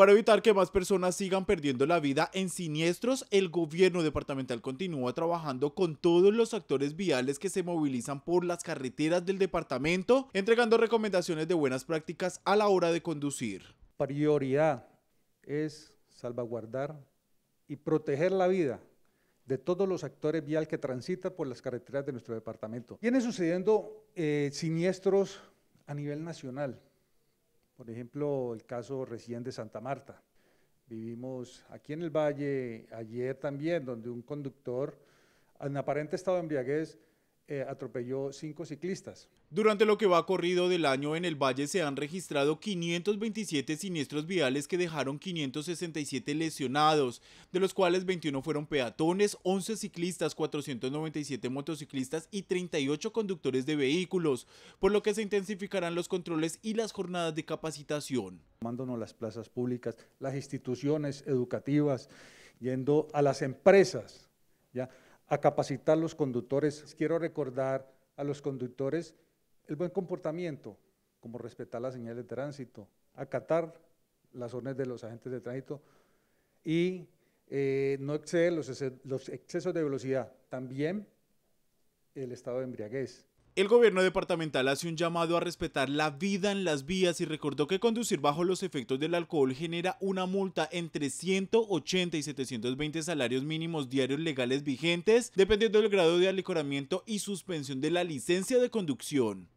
Para evitar que más personas sigan perdiendo la vida en siniestros, el gobierno departamental continúa trabajando con todos los actores viales que se movilizan por las carreteras del departamento, entregando recomendaciones de buenas prácticas a la hora de conducir. Prioridad es salvaguardar y proteger la vida de todos los actores vial que transitan por las carreteras de nuestro departamento. Vienen sucediendo eh, siniestros a nivel nacional. Por ejemplo, el caso recién de Santa Marta. Vivimos aquí en el Valle ayer también, donde un conductor, en aparente estado de embriaguez, eh, atropelló cinco ciclistas. Durante lo que va corrido del año en el valle se han registrado 527 siniestros viales que dejaron 567 lesionados, de los cuales 21 fueron peatones, 11 ciclistas, 497 motociclistas y 38 conductores de vehículos, por lo que se intensificarán los controles y las jornadas de capacitación. Mándonos las plazas públicas, las instituciones educativas, yendo a las empresas, ¿ya? a capacitar a los conductores. Quiero recordar a los conductores el buen comportamiento, como respetar las señales de tránsito, acatar las órdenes de los agentes de tránsito y eh, no exceder los excesos de velocidad. También el estado de embriaguez. El gobierno departamental hace un llamado a respetar la vida en las vías y recordó que conducir bajo los efectos del alcohol genera una multa entre 180 y 720 salarios mínimos diarios legales vigentes, dependiendo del grado de alicoramiento y suspensión de la licencia de conducción.